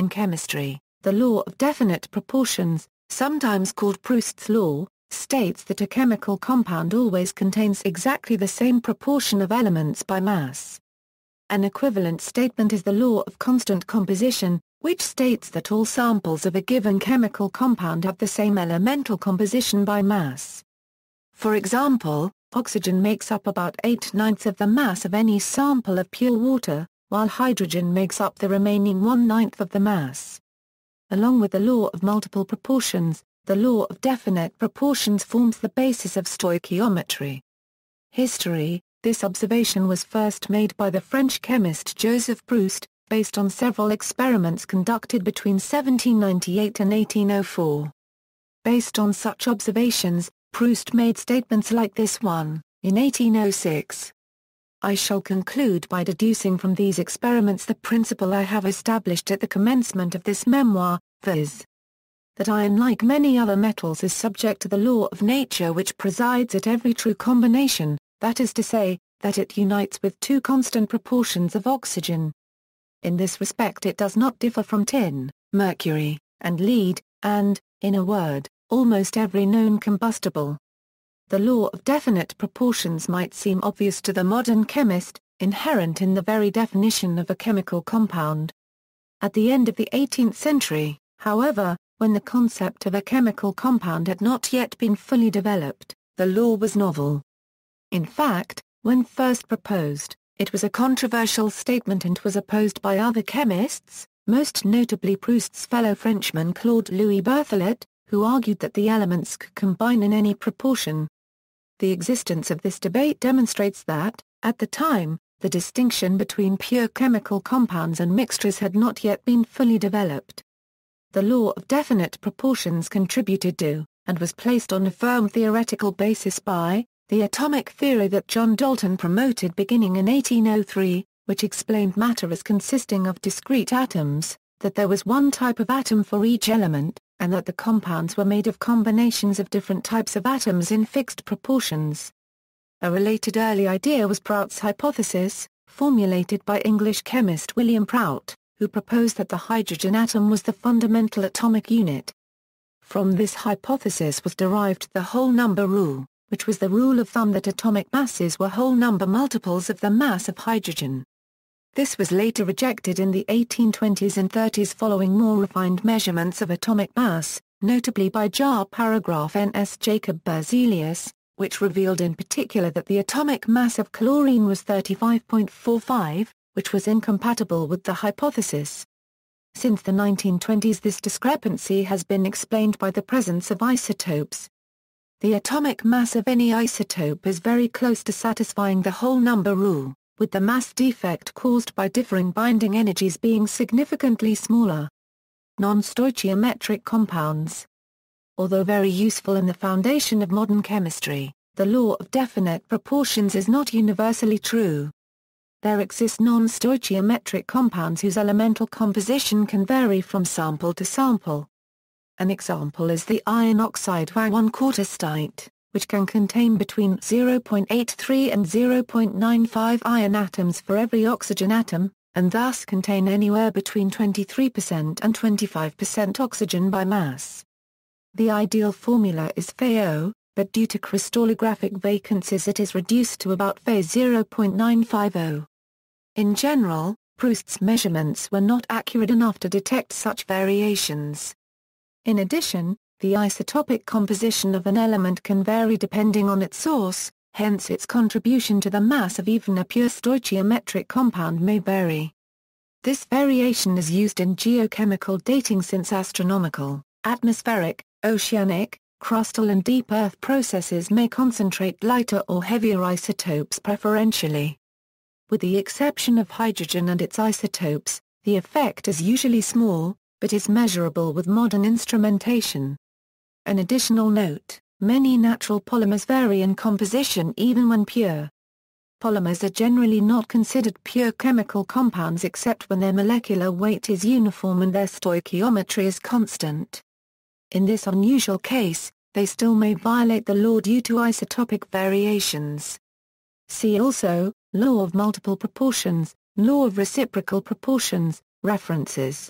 In chemistry, the law of definite proportions, sometimes called Proust's law, states that a chemical compound always contains exactly the same proportion of elements by mass. An equivalent statement is the law of constant composition, which states that all samples of a given chemical compound have the same elemental composition by mass. For example, oxygen makes up about 8 ninths of the mass of any sample of pure water, while hydrogen makes up the remaining one-ninth of the mass. Along with the law of multiple proportions, the law of definite proportions forms the basis of stoichiometry. History This observation was first made by the French chemist Joseph Proust, based on several experiments conducted between 1798 and 1804. Based on such observations, Proust made statements like this one, in 1806, I shall conclude by deducing from these experiments the principle I have established at the commencement of this memoir, viz. that iron like many other metals is subject to the law of nature which presides at every true combination, that is to say, that it unites with two constant proportions of oxygen. In this respect it does not differ from tin, mercury, and lead, and, in a word, almost every known combustible. The law of definite proportions might seem obvious to the modern chemist, inherent in the very definition of a chemical compound. At the end of the 18th century, however, when the concept of a chemical compound had not yet been fully developed, the law was novel. In fact, when first proposed, it was a controversial statement and was opposed by other chemists, most notably Proust's fellow Frenchman Claude Louis Berthelot, who argued that the elements could combine in any proportion, the existence of this debate demonstrates that, at the time, the distinction between pure chemical compounds and mixtures had not yet been fully developed. The law of definite proportions contributed to, and was placed on a firm theoretical basis by, the atomic theory that John Dalton promoted beginning in 1803, which explained matter as consisting of discrete atoms, that there was one type of atom for each element, and that the compounds were made of combinations of different types of atoms in fixed proportions. A related early idea was Prout's hypothesis, formulated by English chemist William Prout, who proposed that the hydrogen atom was the fundamental atomic unit. From this hypothesis was derived the whole number rule, which was the rule of thumb that atomic masses were whole number multiples of the mass of hydrogen. This was later rejected in the 1820s and 30s following more refined measurements of atomic mass, notably by jar paragraph N.S. Jacob Berzelius, which revealed in particular that the atomic mass of chlorine was 35.45, which was incompatible with the hypothesis. Since the 1920s this discrepancy has been explained by the presence of isotopes. The atomic mass of any isotope is very close to satisfying the whole number rule with the mass defect caused by differing binding energies being significantly smaller. Non-stoichiometric compounds Although very useful in the foundation of modern chemistry, the law of definite proportions is not universally true. There exist non-stoichiometric compounds whose elemental composition can vary from sample to sample. An example is the iron oxide one quarter quartestite which can contain between 0.83 and 0.95 iron atoms for every oxygen atom, and thus contain anywhere between 23% and 25% oxygen by mass. The ideal formula is FeO, but due to crystallographic vacancies it is reduced to about Fe 0.950. In general, Proust's measurements were not accurate enough to detect such variations. In addition, the isotopic composition of an element can vary depending on its source, hence its contribution to the mass of even a pure stoichiometric compound may vary. This variation is used in geochemical dating since astronomical, atmospheric, oceanic, crustal and deep earth processes may concentrate lighter or heavier isotopes preferentially. With the exception of hydrogen and its isotopes, the effect is usually small, but is measurable with modern instrumentation. An additional note, many natural polymers vary in composition even when pure. Polymers are generally not considered pure chemical compounds except when their molecular weight is uniform and their stoichiometry is constant. In this unusual case, they still may violate the law due to isotopic variations. See also, Law of Multiple Proportions, Law of Reciprocal Proportions, References